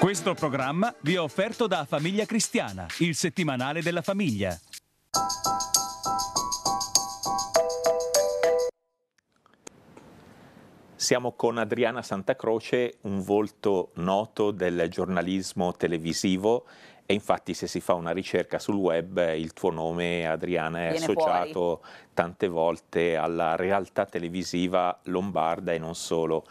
Questo programma vi è offerto da Famiglia Cristiana, il settimanale della famiglia. Siamo con Adriana Santacroce, un volto noto del giornalismo televisivo e infatti se si fa una ricerca sul web il tuo nome Adriana è Viene associato fuori. tante volte alla realtà televisiva lombarda e non solo.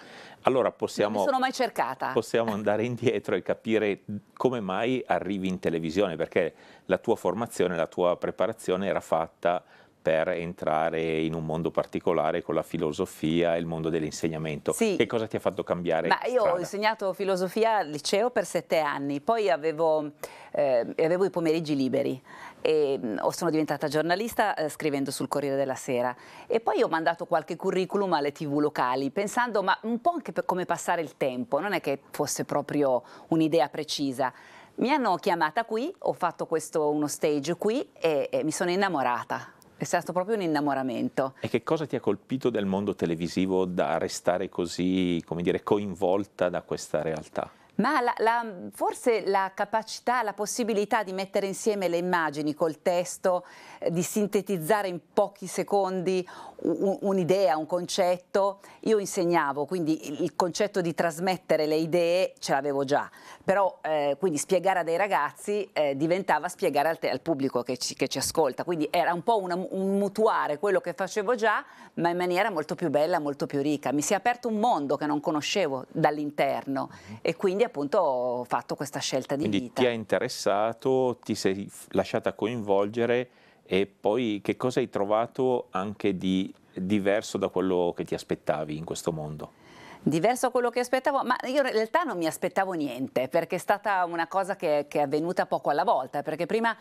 Allora possiamo, non sono mai cercata. possiamo andare indietro e capire come mai arrivi in televisione, perché la tua formazione, la tua preparazione era fatta per entrare in un mondo particolare con la filosofia e il mondo dell'insegnamento. Sì. Che cosa ti ha fatto cambiare? Beh, io ho insegnato filosofia al liceo per sette anni, poi avevo, eh, avevo i pomeriggi liberi e mm, sono diventata giornalista eh, scrivendo sul Corriere della Sera e poi ho mandato qualche curriculum alle tv locali pensando ma un po' anche per come passare il tempo, non è che fosse proprio un'idea precisa. Mi hanno chiamata qui, ho fatto questo, uno stage qui e, e mi sono innamorata è stato proprio un innamoramento. E che cosa ti ha colpito del mondo televisivo da restare così, come dire, coinvolta da questa realtà? Ma la, la, forse la capacità, la possibilità di mettere insieme le immagini col testo, eh, di sintetizzare in pochi secondi un'idea, un, concetto, io insegnavo, quindi il, il concetto di trasmettere le idee ce l'avevo già, però eh, quindi spiegare a dei ragazzi eh, diventava spiegare al, al pubblico che ci, che ci, ascolta, quindi era un po' una, un mutuare quello che facevo già, ma in maniera molto più bella, molto più ricca. Mi si è aperto un mondo che non conoscevo dall'interno mm-hmm. e quindi appunto ho fatto questa scelta di Quindi vita. ti ha interessato, ti sei lasciata coinvolgere e poi che cosa hai trovato anche di diverso da quello che ti aspettavi in questo mondo? diverso da quello che aspettavo, ma io in realtà non mi aspettavo niente, perché è stata una cosa che, che è avvenuta poco alla volta, perché prima,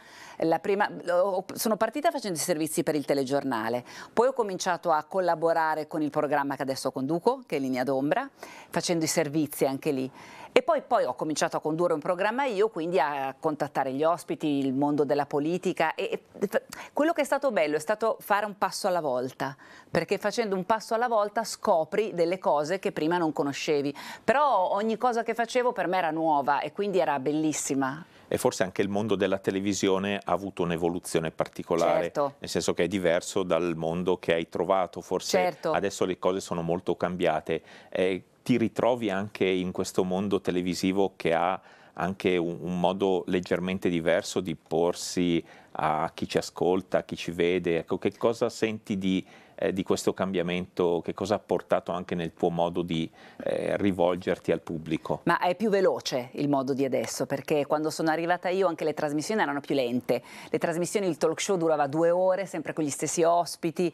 prima, sono partita facendo i servizi per il telegiornale, poi ho cominciato a collaborare con il programma che adesso conduco, che è Linea d'Ombra, facendo i servizi anche lì e poi, poi, ho cominciato a condurre un programma io, quindi a contattare gli ospiti, il mondo della politica. E, e, quello che è stato bello è stato fare un passo alla volta, perché facendo un passo alla volta scopri delle cose che prima non conoscevi. Però ogni cosa che facevo per me era nuova e quindi era bellissima e forse anche il mondo della televisione ha avuto un'evoluzione particolare, certo. nel senso che è diverso dal mondo che hai trovato, forse certo. adesso le cose sono molto cambiate. Eh, ti ritrovi anche in questo mondo televisivo che ha anche un, un, modo leggermente diverso di porsi a chi ci ascolta, a chi ci vede. Ecco, che cosa senti di, eh, di questo cambiamento, che cosa ha portato anche nel tuo modo di eh, rivolgerti al pubblico? Ma è più veloce il modo di adesso, perché quando sono arrivata io anche le trasmissioni erano più lente, le trasmissioni, il talk show durava due ore, sempre con gli stessi ospiti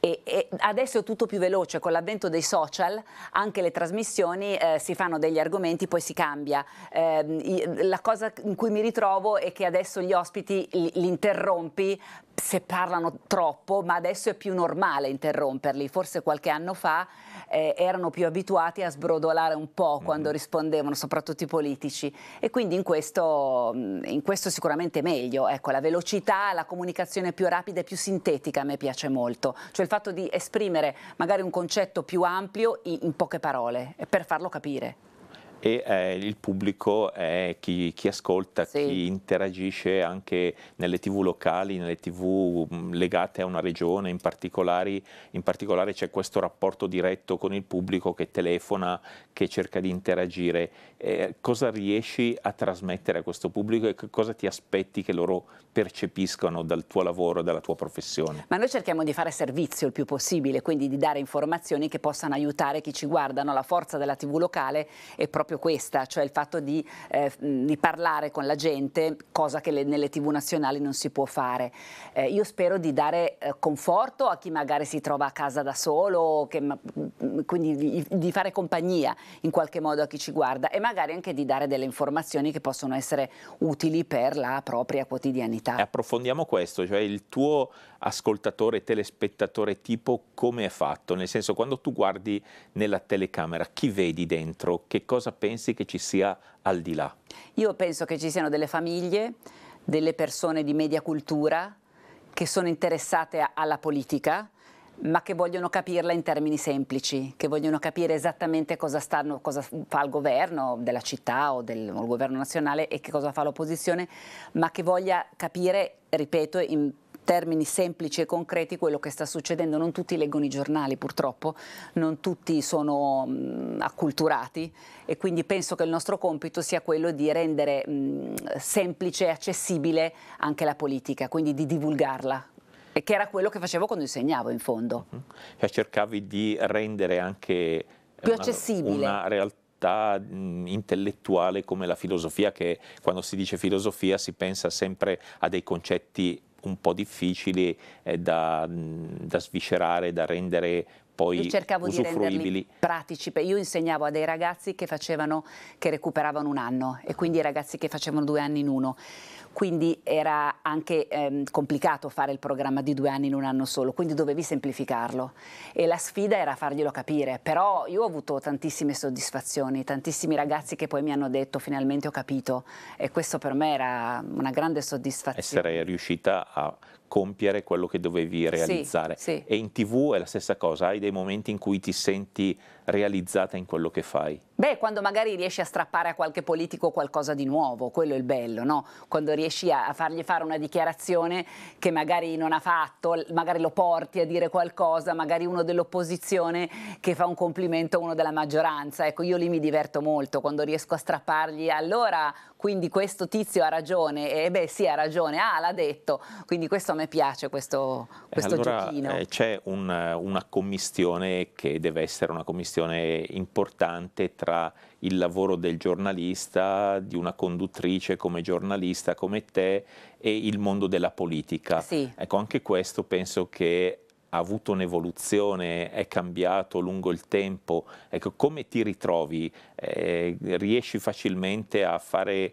e, e adesso è tutto più veloce, con l'avvento dei social anche le trasmissioni eh, si fanno degli argomenti, poi si cambia. Ehm, la cosa in cui mi ritrovo è che adesso gli ospiti li, li interrompi se parlano troppo, ma adesso è più normale interromperli. Forse qualche anno fa eh, erano più abituati a sbrodolare un po' quando mhm. rispondevano, soprattutto i politici. E quindi in questo, mm, in questo sicuramente meglio. Ecco, la velocità, la comunicazione più rapida e più sintetica a me piace molto. Cioè il fatto di esprimere magari un concetto più ampio in, in poche parole, per farlo capire e eh, il pubblico è chi, chi ascolta, sì. chi interagisce anche nelle tv locali, nelle tv mm, legate a una regione, in, in particolare c'è questo rapporto diretto con il pubblico che telefona, che cerca di interagire. Eh, cosa riesci a trasmettere a questo pubblico e cosa ti aspetti che loro percepiscano dal tuo lavoro, dalla tua professione? Ma noi cerchiamo di fare servizio il più possibile, quindi di dare informazioni che possano aiutare chi ci guardano, la forza della tv locale è proprio proprio questa, cioè il fatto di, eh, di parlare con la gente, cosa che le, nelle tv nazionali non si può fare. Eh, io spero di dare eh, conforto a chi magari si trova a casa da solo, che, quindi di, di, fare compagnia in qualche modo a chi ci guarda e magari anche di dare delle informazioni che possono essere utili per la propria quotidianità. E approfondiamo questo, cioè il tuo ascoltatore, telespettatore tipo come è fatto? Nel senso quando tu guardi nella telecamera chi vedi dentro? Che cosa pensi che ci sia al di là? Io penso che ci siano delle famiglie, delle persone di media cultura che sono interessate alla politica, ma che vogliono capirla in termini semplici, che vogliono capire esattamente cosa, stanno, cosa fa il governo della città o del governo nazionale e che cosa fa l'opposizione, ma che voglia capire, ripeto, in termini semplici e concreti quello che sta succedendo. Non tutti leggono i giornali purtroppo, non tutti sono mh, acculturati e quindi penso che il nostro compito sia quello di rendere mh, semplice e accessibile anche la politica, quindi di divulgarla. E che era quello che facevo quando insegnavo in fondo. Mm-hmm. Cioè cercavi di rendere anche eh, più una, accessibile. una realtà intellettuale come la filosofia, che quando si dice filosofia si pensa sempre a dei concetti un po' difficili eh, da, da, sviscerare, da rendere poi Io cercavo di renderli pratici. Io insegnavo a dei ragazzi che, facevano, che recuperavano un anno e quindi i ragazzi che facevano due anni in uno. Quindi era anche ehm, complicato fare il programma di due anni in un anno solo, quindi dovevi semplificarlo. E la sfida era farglielo capire, però io ho avuto tantissime soddisfazioni, tantissimi ragazzi che poi mi hanno detto finalmente ho capito e questo per me era una grande soddisfazione. Essere riuscita a compiere quello che dovevi realizzare. Sì, sì. E in tv è la stessa cosa, hai dei momenti in cui ti senti realizzata in quello che fai. Beh, quando magari riesci a strappare a qualche politico qualcosa di nuovo, quello è il bello, no? Quando riesci a fargli fare una dichiarazione che magari non ha fatto, magari lo porti a dire qualcosa, magari uno dell'opposizione che fa un complimento a uno della maggioranza. Ecco, io lì mi diverto molto quando riesco a strappargli. Allora, quindi questo tizio ha ragione, e eh, beh sì ha ragione, ah l'ha detto, quindi questo a me piace, questo, eh, questo allora, giochino. Eh, c'è un, una commistione che deve essere una commistione importante tra il lavoro del giornalista, di una conduttrice come giornalista come te e il mondo della politica. Sì. Ecco, anche questo penso che ha avuto un'evoluzione, è cambiato lungo il tempo, ecco, come ti ritrovi? Eh, riesci facilmente a, fare,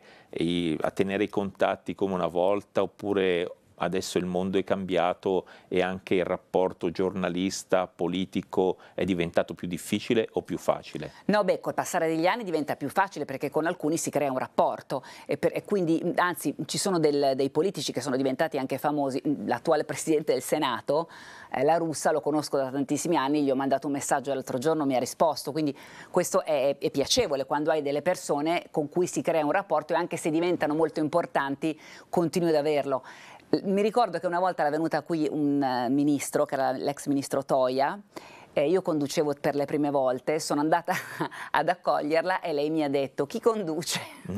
a tenere i contatti come una volta oppure adesso il mondo è cambiato e anche il rapporto giornalista-politico è diventato più difficile o più facile? No, beh, col passare degli anni diventa più facile perché con alcuni si crea un rapporto e, per, e quindi, anzi, ci sono del, dei politici che sono diventati anche famosi. L'attuale presidente del Senato, eh, la russa, lo conosco da tantissimi anni, gli ho mandato un messaggio l'altro giorno, mi ha risposto, quindi questo è, è piacevole quando hai delle persone con cui si crea un rapporto e anche se diventano molto importanti continui ad averlo. Mi ricordo che una volta era venuta qui un eh, ministro, che era l'ex ministro Toia, eh, io conducevo per le prime volte, sono andata ad accoglierla e lei mi ha detto chi conduce? Mm.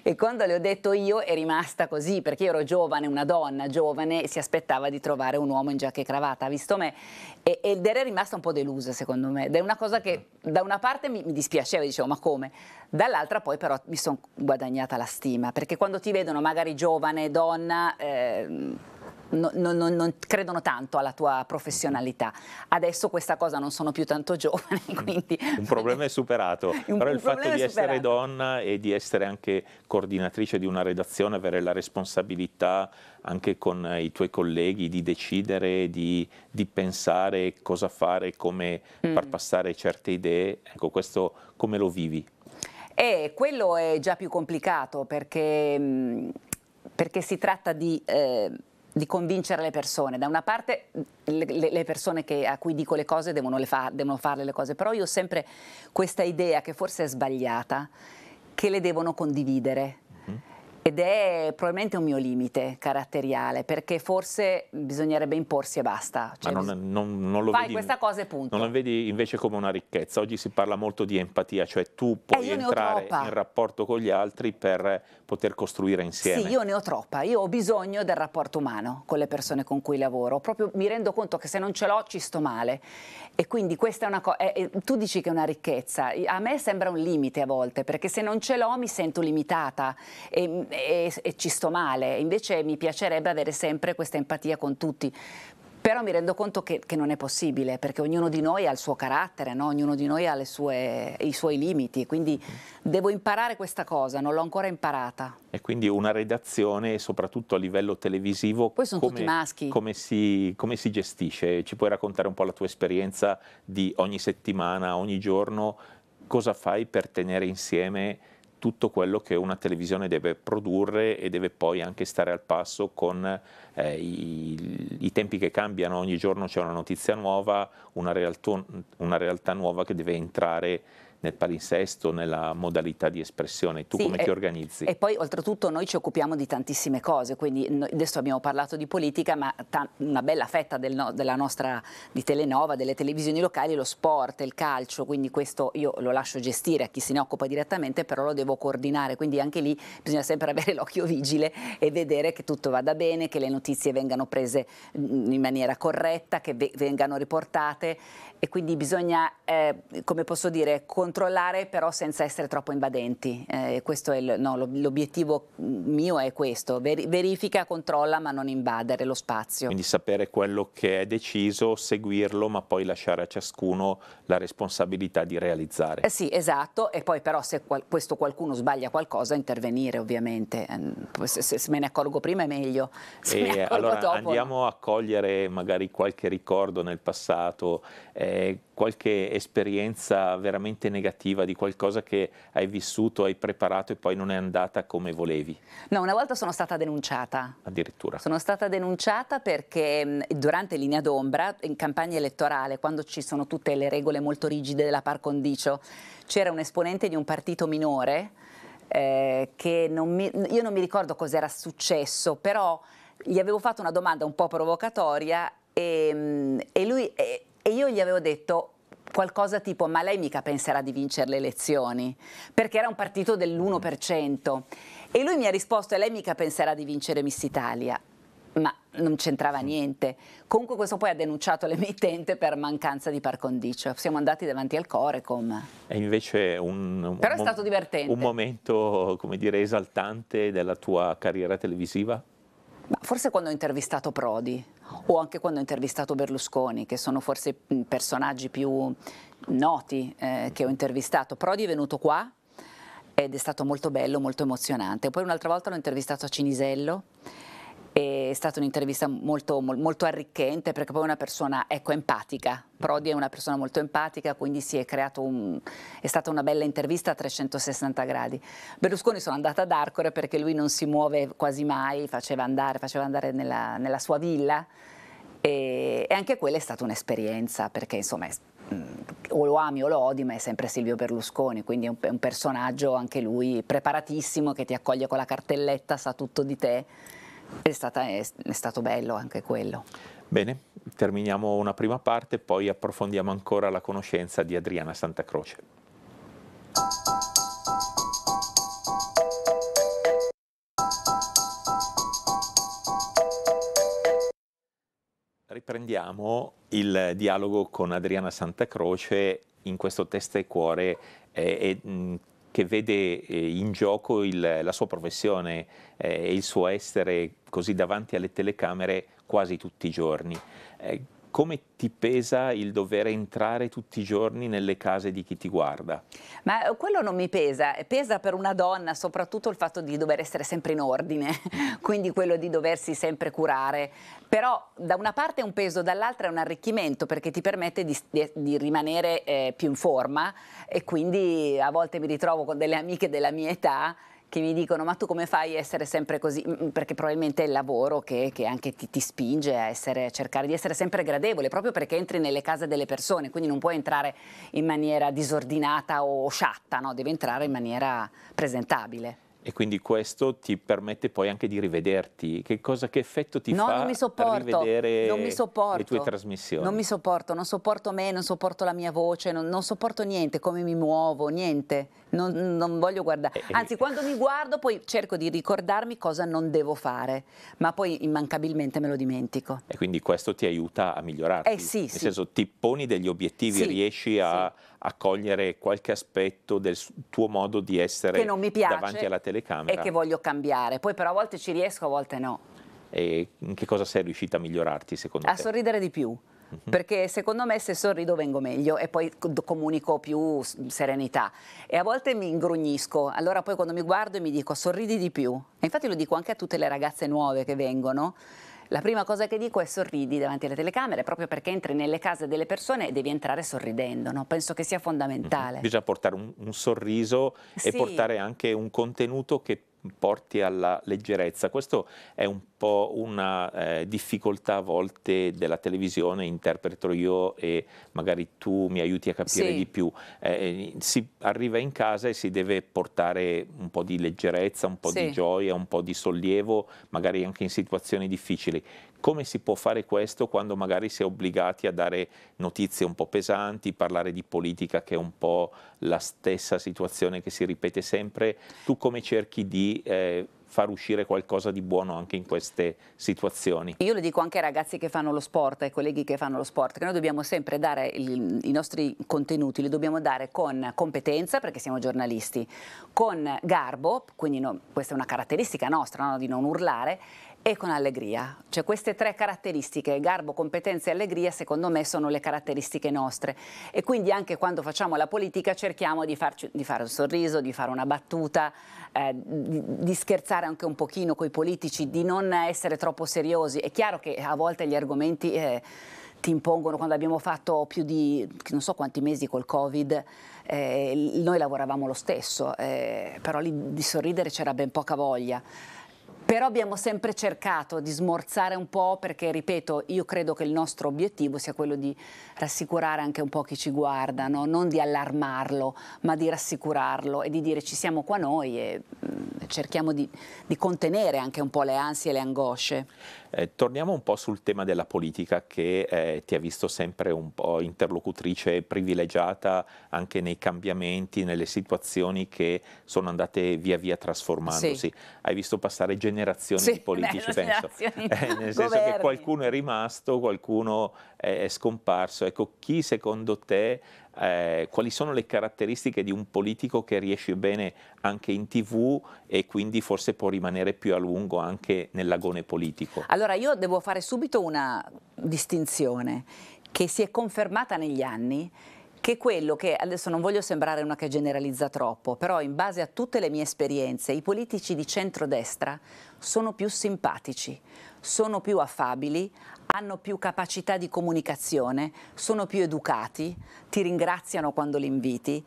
e quando le ho detto io è rimasta così perché io ero giovane, una donna giovane e si aspettava di trovare un uomo in giacca e cravata, visto me e, ed era rimasta un po' delusa secondo me ed è una cosa che da una parte mi, mi dispiaceva, dicevo ma come? Dall'altra poi però mi sono guadagnata la stima perché quando ti vedono magari giovane, donna... Eh, no, no, non credono tanto alla tua professionalità. Adesso questa cosa non sono più tanto giovane, mm. quindi... Un problema è superato, un, però il fatto di essere donna e di essere anche coordinatrice di una redazione, avere la responsabilità anche con i tuoi colleghi di decidere, di, di pensare cosa fare, come mm. far passare certe idee, ecco questo come lo vivi? E eh, quello è già più complicato perché, mm, perché si tratta di eh, di convincere le persone. Da una parte le, le persone che, a cui dico le cose devono, le fa, devono farle le cose, però io ho sempre questa idea che forse è sbagliata, che le devono condividere ed è probabilmente un mio limite caratteriale, perché forse bisognerebbe imporsi e basta. Cioè, Ma non, non, non lo fai vedi, questa cosa e punto. Non la vedi invece come una ricchezza. Oggi si parla molto di empatia, cioè tu eh, puoi eh, entrare in rapporto con gli altri per poter costruire insieme. Sì, io ne ho troppa. Io ho bisogno del rapporto umano con le persone con cui lavoro. Proprio mi rendo conto che se non ce l'ho ci sto male. E quindi questa è una cosa... Eh, eh, tu dici che è una ricchezza. A me sembra un limite a volte, perché se non ce l'ho mi sento limitata. E, mm, e, e ci sto male. Invece mi piacerebbe avere sempre questa empatia con tutti. Però mi rendo conto che, che, non è possibile, perché ognuno di noi ha il suo carattere, no? ognuno di noi ha sue, i suoi limiti, quindi devo imparare questa cosa, non l'ho ancora imparata. E quindi una redazione, soprattutto a livello televisivo, Poi sono come, tutti maschi. Come si, come si gestisce? Ci puoi raccontare un po' la tua esperienza di ogni settimana, ogni giorno, cosa fai per tenere insieme tutto quello che una televisione deve produrre e deve poi anche stare al passo con eh, i, i, tempi che cambiano, ogni giorno c'è una notizia nuova, una realtà, una realtà nuova che deve entrare nel palinsesto, nella modalità di espressione. Tu sì, come e, ti organizzi? E poi oltretutto noi ci occupiamo di tantissime cose, quindi adesso abbiamo parlato di politica, ma una bella fetta del no della nostra di Telenova, delle televisioni locali, lo sport, il calcio, quindi questo io lo lascio gestire a chi se ne occupa direttamente, però lo devo coordinare, quindi anche lì bisogna sempre avere l'occhio vigile e vedere che tutto vada bene, che le notizie vengano prese in maniera corretta, che vengano riportate e quindi bisogna, eh, come posso dire, continuare controllare però senza essere troppo invadenti. Eh, il, no, l'obiettivo mio è questo, verifica, controlla ma non invadere lo spazio. Quindi sapere quello che è deciso, seguirlo ma poi lasciare a ciascuno la responsabilità di realizzare. Eh sì, esatto, e poi però se qual- questo qualcuno sbaglia qualcosa intervenire ovviamente, ehm, se, se, me ne accorgo prima è meglio. Se me eh, allora dopo, andiamo no? a cogliere magari qualche ricordo nel passato. Eh, qualche esperienza veramente negativa di qualcosa che hai vissuto, hai preparato e poi non è andata come volevi? No, una volta sono stata denunciata. Addirittura. Sono stata denunciata perché mm, durante linea d'ombra, in campagna elettorale, quando ci sono tutte le regole molto rigide della par condicio, c'era un esponente di un partito minore eh, che non mi, io non mi ricordo cos'era successo, però gli avevo fatto una domanda un po' provocatoria e, mm, e lui... E, e io gli avevo detto qualcosa tipo ma lei mica penserà di vincere le elezioni, perché era un partito dell'1%. E lui mi ha risposto e lei mica penserà di vincere Miss Italia. Ma non c'entrava niente. Comunque questo poi ha denunciato l'emittente per mancanza di par condicio. Siamo andati davanti al Corecom. È invece un, un, Però è stato divertente. un momento, come dire, esaltante della tua carriera televisiva? Ma forse quando ho intervistato Prodi o anche quando ho intervistato Berlusconi, che sono forse i personaggi più noti eh, che ho intervistato. Prodi è venuto qua ed è stato molto bello, molto emozionante. Poi un'altra volta l'ho intervistato a Cinisello è stata un'intervista molto, molto, arricchente perché poi è una persona ecco, empatica. Prodi è una persona molto empatica, quindi si è creato un, è stata una bella intervista a 360 gradi. Berlusconi sono andata ad Arcore perché lui non si muove quasi mai, faceva andare, faceva andare nella, nella sua villa e, e anche quella è stata un'esperienza perché insomma o lo ami o lo odi, ma è sempre Silvio Berlusconi, quindi è un, è un personaggio anche lui preparatissimo che ti accoglie con la cartelletta, sa tutto di te è, stata, è, è stato bello anche quello. Bene, terminiamo una prima parte, poi approfondiamo ancora la conoscenza di Adriana Santa Croce. Riprendiamo il dialogo con Adriana Santa Croce in questo testa e cuore e, e che vede eh, in gioco il, la sua professione eh, e il suo essere così davanti alle telecamere quasi tutti i giorni. Eh, come ti pesa il dover entrare tutti i giorni nelle case di chi ti guarda? Ma eh, quello non mi pesa, eh, pesa per una donna soprattutto il fatto di dover essere sempre in ordine, quindi quello di doversi sempre curare, però da una parte è un peso, dall'altra è un arricchimento perché ti permette di, di, di rimanere eh, più in forma e quindi a volte mi ritrovo con delle amiche della mia età che mi dicono ma tu come fai a essere sempre così? Perché probabilmente è il lavoro che, che anche ti, ti, spinge a essere, cercare di essere sempre gradevole, proprio perché entri nelle case delle persone, quindi non puoi entrare in maniera disordinata o sciatta, no? devi entrare in maniera presentabile. E quindi questo ti permette poi anche di rivederti. Che, cosa, che effetto ti no, fa non mi sopporto, rivedere non mi sopporto, le tue trasmissioni? Non mi sopporto, non sopporto me, non sopporto la mia voce, non, non sopporto niente, come mi muovo, niente. Non, non voglio guardare. Eh, eh. Anzi, quando mi guardo poi cerco di ricordarmi cosa non devo fare, ma poi immancabilmente me lo dimentico. E quindi questo ti aiuta a migliorarti? Eh sì, Nel sì. senso, ti poni degli obiettivi, sì, riesci a... Sì a cogliere qualche aspetto del tuo modo di essere davanti alla telecamera. E che voglio cambiare. Poi però a volte ci riesco, a volte no. E in che cosa sei riuscita a migliorarti secondo a te? A sorridere di più mhm. perché secondo me se sorrido vengo meglio e poi comunico più serenità e a volte mi ingrugnisco, allora poi quando mi guardo e mi dico sorridi di più e infatti lo dico anche a tutte le ragazze nuove che vengono la prima cosa che dico è sorridi davanti alle telecamere, proprio perché entri nelle case delle persone e devi entrare sorridendo, no? penso che sia fondamentale. Mm -hmm. Bisogna portare un, un sorriso sì. e portare anche un contenuto che porti alla leggerezza. Questo è un po' una eh, difficoltà a volte della televisione, interpreto io e magari tu mi aiuti a capire sì. di più. Eh, eh si arriva in casa e si deve portare un po' di leggerezza, un po' sì. di gioia, un po' di sollievo, magari anche in situazioni difficili. Come si può fare questo quando magari si è obbligati a dare notizie un po' pesanti, parlare di politica che è un po' la stessa situazione che si ripete sempre? Tu come cerchi di... Eh, far uscire qualcosa di buono anche in queste situazioni. Io lo dico anche ai ragazzi che fanno lo sport, ai colleghi che fanno lo sport, che noi dobbiamo sempre dare il, i nostri contenuti, li dobbiamo dare con competenza, perché siamo giornalisti, con garbo, quindi no, questa è una caratteristica nostra, no, di non urlare, e con allegria. Cioè queste tre caratteristiche, garbo, competenza e allegria, secondo me sono le caratteristiche nostre. E quindi anche quando facciamo la politica cerchiamo di, farci, di fare un sorriso, di fare una battuta, eh, di scherzare anche un pochino con i politici, di non essere troppo seriosi. È chiaro che a volte gli argomenti... Eh, ti impongono quando abbiamo fatto più di non so quanti mesi col Covid, eh, noi lavoravamo lo stesso, eh, però lì di sorridere c'era ben poca voglia. Però abbiamo sempre cercato di smorzare un po' perché, ripeto, io credo che il nostro obiettivo sia quello di rassicurare anche un po' chi ci guarda, no? non di allarmarlo, ma di rassicurarlo e di dire ci siamo qua noi e mh, mm, cerchiamo di, di contenere anche un po' le ansie e le angosce. Eh, torniamo un po' sul tema della politica che eh, ti ha visto sempre un po' interlocutrice privilegiata anche nei cambiamenti, nelle situazioni che sono andate via via trasformandosi. Sì. Hai visto passare generazioni sì, di politici, beh, penso. Eh, nel senso che qualcuno è rimasto, qualcuno è scomparso. Ecco, chi secondo te eh, quali sono le caratteristiche di un politico che riesce bene anche in tv e quindi forse può rimanere più a lungo anche nell'agone politico? Allora, allora io devo fare subito una distinzione che si è confermata negli anni che quello che, adesso non voglio sembrare una che generalizza troppo, però in base a tutte le mie esperienze, i politici di centrodestra sono più simpatici, sono più affabili, hanno più capacità di comunicazione, sono più educati, ti ringraziano quando li inviti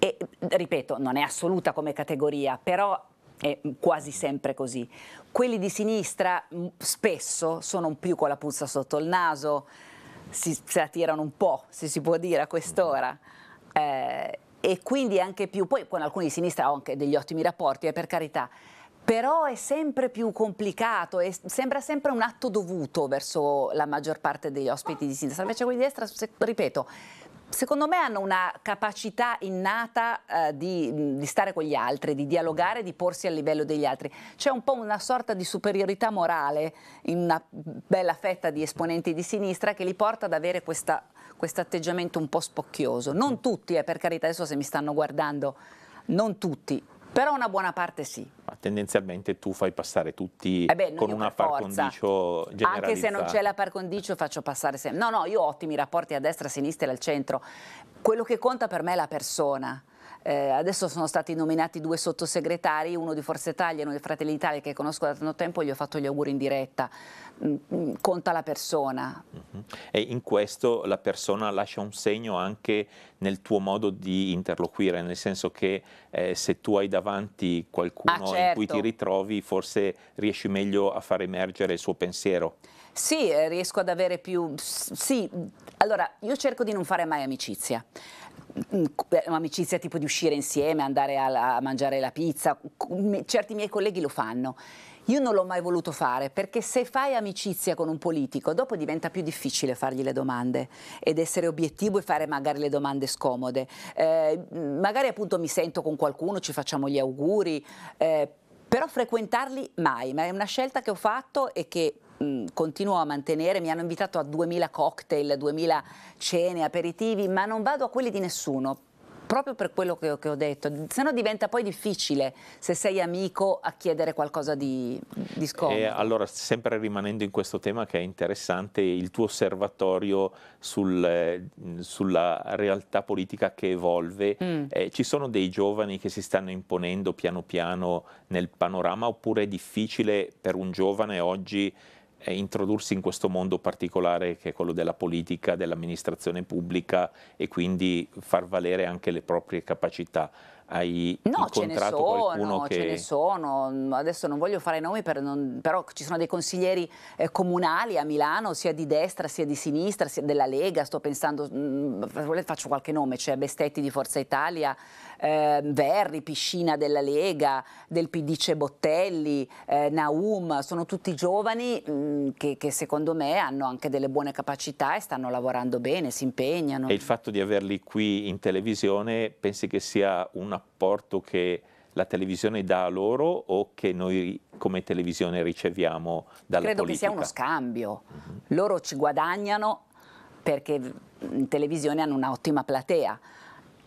e ripeto, non è assoluta come categoria, però è quasi sempre così. Quelli di sinistra mm, spesso sono più con la puzza sotto il naso, si, se la tirano un po', se si può dire a quest'ora. Eh, e quindi anche più, poi con alcuni di sinistra ho anche degli ottimi rapporti, eh, per carità, però è sempre più complicato e sembra sempre un atto dovuto verso la maggior parte degli ospiti di sinistra. Invece quelli di destra, ripeto, secondo me hanno una capacità innata eh, di, di, stare con gli altri, di dialogare, di porsi al livello degli altri. C'è un po' una sorta di superiorità morale in una bella fetta di esponenti di sinistra che li porta ad avere questo atteggiamento un po' spocchioso. Non tutti, eh, per carità, adesso se mi stanno guardando, non tutti, però una buona parte sì. Ma tendenzialmente tu fai passare tutti eh beh, con una par condicio generalizzata. Anche se non c'è la par condicio faccio passare sempre. No, no, io ho ottimi rapporti a destra, a sinistra e al centro. Quello che conta per me è la persona eh, adesso sono stati nominati due sottosegretari, uno di Forza Italia e uno di Fratelli d'Italia che conosco da tanto tempo, gli ho fatto gli auguri in diretta. Mm, mm, conta la persona. Uh-huh. E in questo la persona lascia un segno anche nel tuo modo di interloquire, nel senso che eh, se tu hai davanti qualcuno ah, certo. in cui ti ritrovi, forse riesci meglio a far emergere il suo pensiero. Sì, eh, riesco ad avere più... Sì, allora io cerco di non fare mai amicizia un'amicizia eh, tipo di uscire insieme, andare a, a mangiare la pizza, certi miei colleghi lo fanno. Io non l'ho mai voluto fare perché se fai amicizia con un politico, dopo diventa più difficile fargli le domande ed essere obiettivo e fare magari le domande scomode. Eh, magari appunto mi sento con qualcuno, ci facciamo gli auguri, eh, però frequentarli mai, ma è una scelta che ho fatto e che continuo a mantenere, mi hanno invitato a 2000 cocktail, 2000 cene, aperitivi, ma non vado a quelli di nessuno proprio per quello che ho, che ho detto, se no diventa poi difficile se sei amico a chiedere qualcosa di, di scomodo. E allora, sempre rimanendo in questo tema che è interessante, il tuo osservatorio sul, eh, sulla realtà politica che evolve, mm. eh, ci sono dei giovani che si stanno imponendo piano piano nel panorama oppure è difficile per un giovane oggi introdursi in questo mondo particolare che è quello della politica, dell'amministrazione pubblica e quindi far valere anche le proprie capacità. Hai no, ce ne sono, che... ce ne sono. Adesso non voglio fare nomi, per non... però ci sono dei consiglieri eh, comunali a Milano, sia di destra sia di sinistra, sia della Lega. Sto pensando, mh, mm, faccio qualche nome, c'è cioè Bestetti di Forza Italia, eh, Verri, Piscina della Lega, del PD Cebottelli, eh, Naum, sono tutti giovani mh, mm, che, che, secondo me hanno anche delle buone capacità e stanno lavorando bene, si impegnano. E il fatto di averli qui in televisione pensi che sia un apporto che la televisione dà a loro o che noi come televisione riceviamo dalla Credo politica? Credo che sia uno scambio. Mm -hmm. Loro ci guadagnano perché in televisione hanno un'ottima platea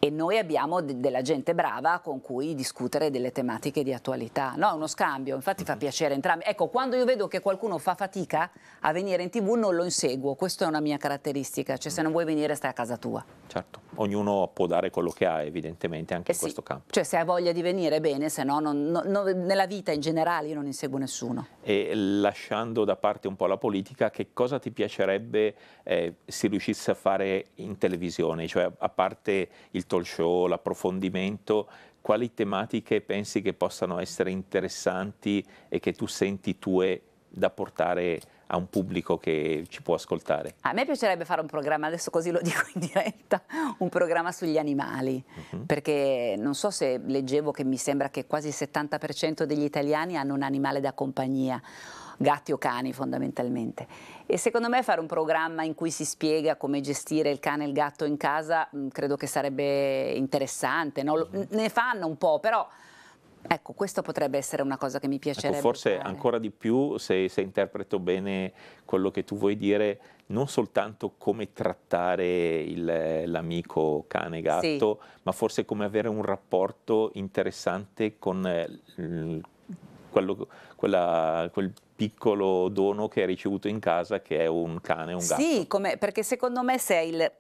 e noi abbiamo de della gente brava con cui discutere delle tematiche di attualità. No, uno scambio, infatti fa mm-hmm. piacere entrambi. Ecco, quando io vedo che qualcuno fa fatica a venire in tv non lo inseguo, questa è una mia caratteristica, cioè se non vuoi venire stai a casa tua. Certo, ognuno può dare quello che ha evidentemente anche eh in sì. questo campo. Cioè se hai voglia di venire bene, se no, non, no, no nella vita in generale io non inseguo nessuno. E lasciando da parte un po' la politica, che cosa ti piacerebbe eh, si riuscisse a fare in televisione? Cioè a parte il tuo talk show, l'approfondimento, quali tematiche pensi che possano essere interessanti e che tu senti tue da portare a un pubblico che ci può ascoltare? A me piacerebbe fare un programma, adesso così lo dico in diretta, un programma sugli animali, uh mhm. -huh. perché non so se leggevo che mi sembra che quasi il 70% degli italiani hanno un animale da compagnia gatti o cani fondamentalmente. E secondo me fare un programma in cui si spiega come gestire il cane e il gatto in casa mm, credo che sarebbe interessante, no? Mhm. ne fanno un po', però... Ecco, questo potrebbe essere una cosa che mi ecco, piacerebbe. Ecco, forse fare. ancora di più, se, se, interpreto bene quello che tu vuoi dire, non soltanto come trattare l'amico cane gatto, sì. ma forse come avere un rapporto interessante con eh, quello, quella, quel piccolo dono che hai ricevuto in casa che è un cane, un gatto. Sì, come, perché secondo me sei il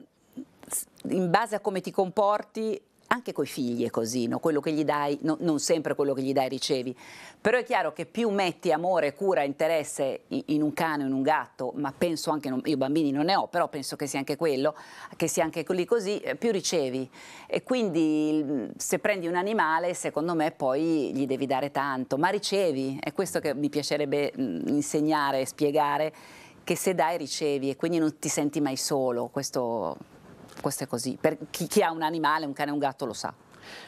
in base a come ti comporti anche coi figli è così, no? quello che gli dai, no, non sempre quello che gli dai ricevi, però è chiaro che più metti amore, cura, interesse in un cane o in un gatto, ma penso anche, non, io bambini non ne ho, però penso che sia anche quello, che sia anche lì così, eh, più ricevi e quindi se prendi un animale secondo me poi gli devi dare tanto, ma ricevi, è questo che mi piacerebbe mm, insegnare, spiegare, che se dai ricevi e quindi non ti senti mai solo, questo questo è così. Per chi, chi ha un animale, un cane e un gatto lo sa.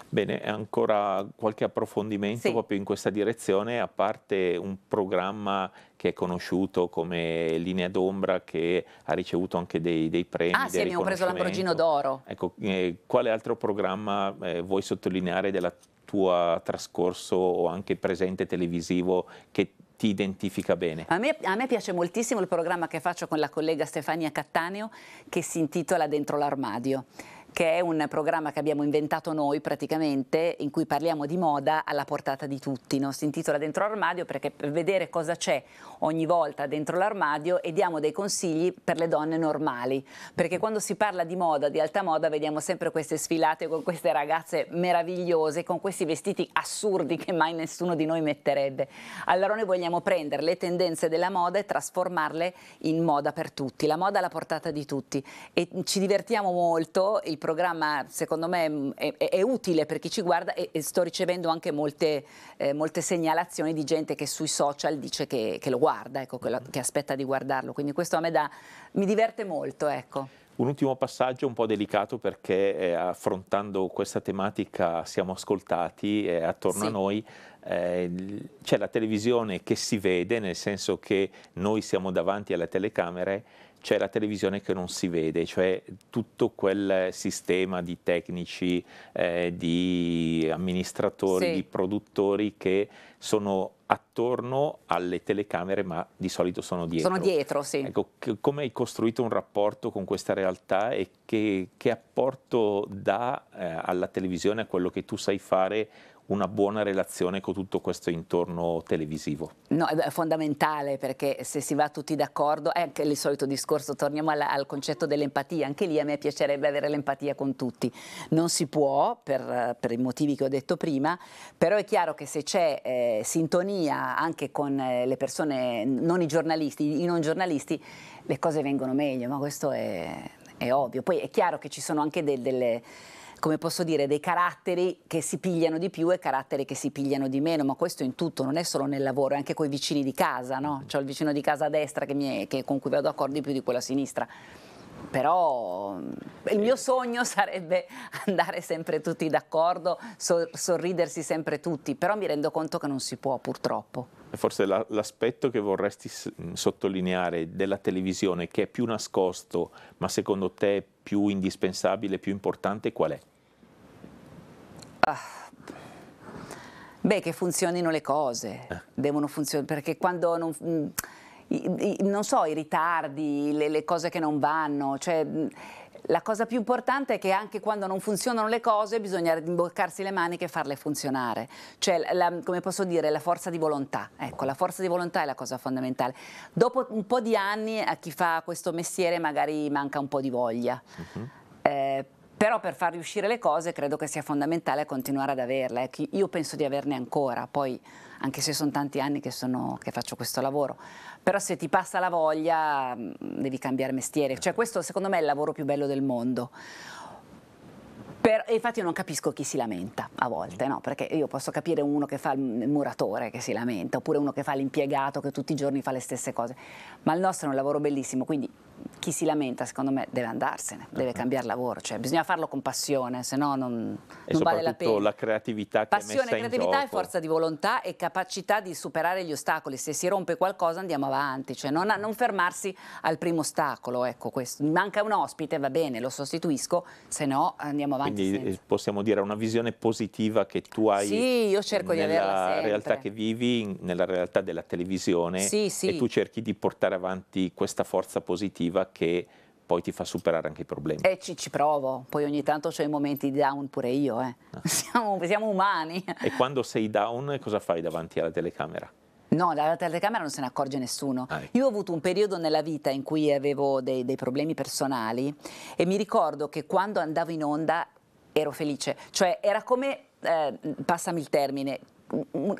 Bene, ancora qualche approfondimento sì. proprio in questa direzione, a parte un programma che è conosciuto come Linea d'Ombra, che ha ricevuto anche dei, dei premi. Ah sì, abbiamo preso l'Ambrogino d'Oro. Ecco, eh, quale altro programma eh, vuoi sottolineare della tuo trascorso o anche presente televisivo che ti identifica bene? A me, a me, piace moltissimo il programma che faccio con la collega Stefania Cattaneo che si intitola Dentro l'armadio che è un programma che abbiamo inventato noi praticamente, in cui parliamo di moda alla portata di tutti. No? Si intitola Dentro l'armadio perché per vedere cosa c'è ogni volta dentro l'armadio e diamo dei consigli per le donne normali. Perché quando si parla di moda, di alta moda, vediamo sempre queste sfilate con queste ragazze meravigliose, con questi vestiti assurdi che mai nessuno di noi metterebbe. Allora noi vogliamo prendere le tendenze della moda e trasformarle in moda per tutti, la moda alla portata di tutti. E ci divertiamo molto, il programma secondo me mm, è, è, è utile per chi ci guarda e, e sto ricevendo anche molte, eh, molte, segnalazioni di gente che sui social dice che, che lo guarda, ecco, che, lo, che, aspetta di guardarlo, quindi questo a me dà, mi diverte molto. Ecco. Un ultimo passaggio un po' delicato perché eh, affrontando questa tematica siamo ascoltati eh, attorno sì. a noi eh, c'è la televisione che si vede, nel senso che noi siamo davanti alle telecamere c'è la televisione che non si vede, cioè tutto quel sistema di tecnici, eh, di amministratori, sì. di produttori che sono attorno alle telecamere ma di solito sono dietro. Sono dietro, sì. Ecco, come hai costruito un rapporto con questa realtà e che, che apporto dà eh, alla televisione a quello che tu sai fare una buona relazione con tutto questo intorno televisivo. No, è fondamentale perché se si va tutti d'accordo, è anche il solito discorso, torniamo alla, al concetto dell'empatia, anche lì a me piacerebbe avere l'empatia con tutti. Non si può per, per i motivi che ho detto prima, però è chiaro che se c'è eh, sintonia anche con eh, le persone, non i giornalisti, i non giornalisti, le cose vengono meglio, ma questo è, è ovvio. Poi è chiaro che ci sono anche de, delle come posso dire, dei caratteri che si pigliano di più e caratteri che si pigliano di meno, ma questo in tutto, non è solo nel lavoro, è anche con i vicini di casa, no? Mm-hmm. C'ho il vicino di casa a destra che è, che con cui vado d'accordo più di quello a sinistra. Però mm, il mio sogno sarebbe andare sempre tutti d'accordo, sorridersi sempre tutti, però mi rendo conto che non si può purtroppo. Forse l'aspetto che vorresti sottolineare della televisione, che è più nascosto, ma secondo te più indispensabile, più importante qual è? Ah. Beh, che funzionino le cose, eh. funzionare, perché quando non mm, i, i, non so, i ritardi, le, le cose che non vanno, cioè, la cosa più importante è che anche quando non funzionano le cose bisogna rimboccarsi le maniche e farle funzionare. Cioè, la, come posso dire, la forza di volontà. Ecco, la forza di volontà è la cosa fondamentale. Dopo un po' di anni a chi fa questo mestiere magari manca un po' di voglia. Uh mhm. -huh. eh, però per far riuscire le cose credo che sia fondamentale continuare ad averle. Ecco, io penso di averne ancora, poi anche se sono tanti anni che, sono, che, faccio questo lavoro. Però se ti passa la voglia mm, devi cambiare mestiere. Cioè certo. questo secondo me è il lavoro più bello del mondo. Per, infatti io non capisco chi si lamenta a volte, no? perché io posso capire uno che fa il muratore che si lamenta, oppure uno che fa l'impiegato che tutti i giorni fa le stesse cose, ma il nostro è un lavoro bellissimo, quindi chi si lamenta, secondo me, deve andarsene, deve uh certo. -huh. cambiare lavoro, cioè bisogna farlo con passione, se no non, non vale la pena. la creatività che passione, è messa creatività in gioco. e forza di volontà e capacità di superare gli ostacoli. Se si rompe qualcosa andiamo avanti, cioè non, non fermarsi al primo ostacolo, ecco questo. Manca un ospite, va bene, lo sostituisco, se no andiamo avanti. Quindi senza. Eh, possiamo dire una visione positiva che tu hai Sì, io cerco di averla realtà che vivi, nella realtà della televisione sì, sì. e tu cerchi di portare avanti questa forza positiva positiva che poi ti fa superare anche i problemi. E eh, ci, ci provo, poi ogni tanto ho i momenti di down pure io, eh. ah. siamo, siamo umani. E quando sei down cosa fai davanti alla telecamera? No, dalla telecamera non se ne accorge nessuno. Ah, ecco. Io ho avuto un periodo nella vita in cui avevo dei, dei, problemi personali e mi ricordo che quando andavo in onda ero felice, cioè era come, eh, passami il termine,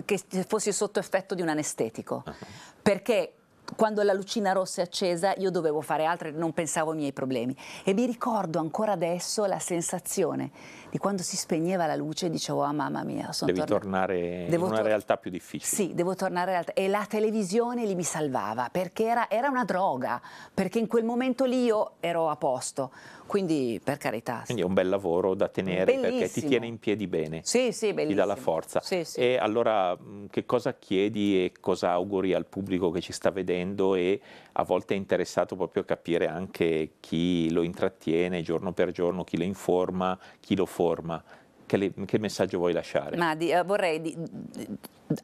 che fossi sotto effetto di un anestetico. Uh ah. -huh. Perché quando la lucina rossa è accesa io dovevo fare altro e non pensavo ai miei problemi. E mi ricordo ancora adesso la sensazione di quando si spegneva la luce e dicevo ah mamma mia sono Devi torna... tornare devo in una tor- realtà più difficile. Sì, devo tornare in realtà. E la televisione lì mi salvava perché era, era, una droga, perché in quel momento lì io ero a posto. Quindi per carità. Sì. Quindi è un bel lavoro da tenere bellissimo. perché ti tiene in piedi bene. Sì, sì, bellissimo. Ti dà la forza. Sì, sì. E allora che cosa chiedi e cosa auguri al pubblico che ci sta vedendo? facendo e a volte è interessato proprio a capire anche chi lo intrattiene giorno per giorno, chi lo informa, chi lo forma. Che, le, che messaggio vuoi lasciare? Ma di, uh, vorrei di,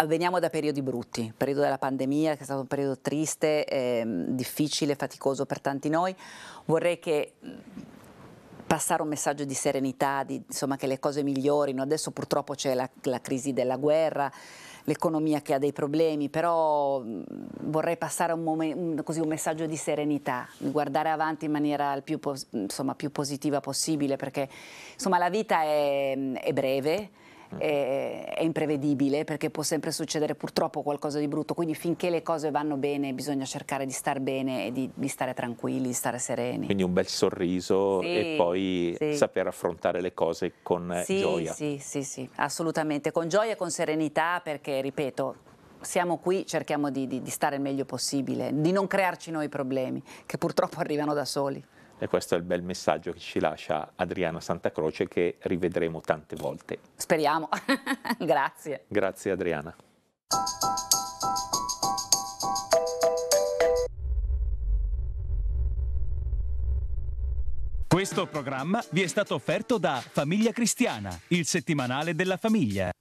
Veniamo da periodi brutti, periodo della pandemia che è stato un periodo triste, eh, difficile, faticoso per tanti noi. Vorrei che passare un messaggio di serenità, di, insomma, che le cose migliorino. Adesso purtroppo c'è la, la crisi della guerra l'economia che ha dei problemi, però vorrei passare un, un, così, un, messaggio di serenità, di guardare avanti in maniera il più, insomma, più positiva possibile, perché insomma, la vita è, è breve eh, è imprevedibile perché può sempre succedere purtroppo qualcosa di brutto, quindi finché le cose vanno bene bisogna cercare di star bene e di, di stare tranquilli, di stare sereni. Quindi un bel sorriso sì, e poi sì. saper affrontare le cose con eh, sì, gioia. Sì, sì, sì, assolutamente, con gioia e con serenità perché, ripeto, siamo qui, cerchiamo di, di, di stare il meglio possibile, di non crearci noi problemi che purtroppo arrivano da soli. E questo è il bel messaggio che ci lascia Adriana Santacroce che rivedremo tante volte. Speriamo. Grazie. Grazie Adriana. Questo programma vi è stato offerto da Famiglia Cristiana, il settimanale della famiglia.